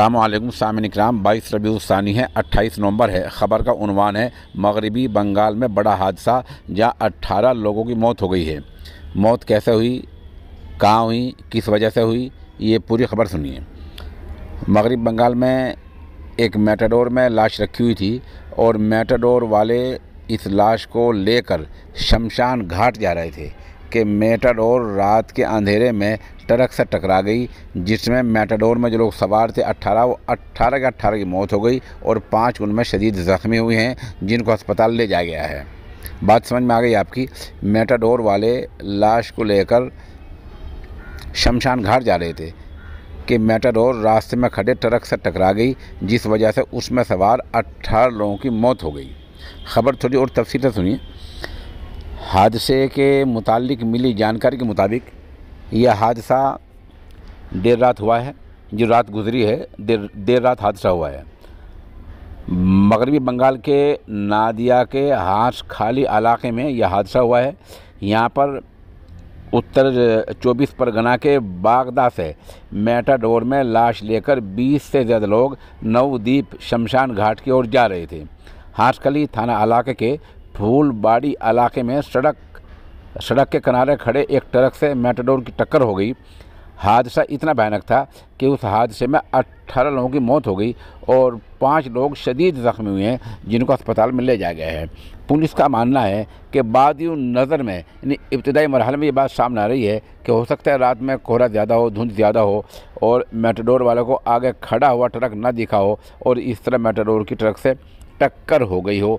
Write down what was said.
السلام علیکم سامعین اکرام بائیس الثانی ہے اٹھائیس نومبر ہے خبر کا عنوان ہے مغربی بنگال میں بڑا حادثہ جہاں اٹھارہ لوگوں کی موت ہو گئی ہے موت کیسے ہوئی کہاں ہوئی کس وجہ سے ہوئی یہ پوری خبر سنیے مغرب بنگال میں ایک میٹاڈور میں لاش رکھی ہوئی تھی اور میٹاڈور والے اس لاش کو لے کر شمشان گھاٹ جا رہے تھے کہ میٹاڈور رات کے اندھیرے میں ٹرک سے ٹکرا گئی جس میں میٹاڈور میں جو لوگ سوار تھے اٹھارہ وہ اٹھارہ کے اٹھارہ کی موت ہو گئی اور پانچ ان میں شدید زخمی ہوئے ہیں جن کو ہسپتال لے جایا گیا ہے بات سمجھ میں آ گئی آپ کی میٹاڈور والے لاش کو لے کر شمشان گھاٹ جا رہے تھے کہ میٹاڈور راستے میں کھڑے ٹرک سے ٹکرا گئی جس وجہ سے اس میں سوار اٹھارہ لوگوں کی موت ہو گئی خبر تھوڑی اور تفصیل سے سنیے حادثے کے متعلق ملی جانکاری کے مطابق یہ حادثہ دیر رات ہوا ہے جو رات گزری ہے دیر رات حادثہ ہوا ہے مغربی بنگال کے نادیا کے ہانس خالی علاقے میں یہ حادثہ ہوا ہے یہاں پر اتر چوبیس پرگنا کے باغدہ سے میٹاڈور میں لاش لے کر بیس سے زیادہ لوگ نو دیپ شمشان گھاٹ کی اور جا رہے تھے ہانس ہاشخلی تھانہ علاقے کے دھول باڑی علاقے میں سڑک سڑک کے کنارے کھڑے ایک ٹرک سے میٹاڈور کی ٹکر ہو گئی حادثہ اتنا بھیانک تھا کہ اس حادثے میں اٹھارہ لوگوں کی موت ہو گئی اور پانچ لوگ شدید زخمی ہوئے ہیں جن کو اسپتال میں لے جایا گیا ہے پولیس کا ماننا ہے کہ بعد نظر میں یعنی ابتدائی مرحل میں یہ بات سامنے آ رہی ہے کہ ہو سکتا ہے رات میں کوہرا زیادہ ہو دھند زیادہ ہو اور میٹاڈور والوں کو آگے کھڑا ہوا ٹرک نہ دکھا ہو اور اس طرح میٹاڈور کی ٹرک سے ٹکر ہو گئی ہو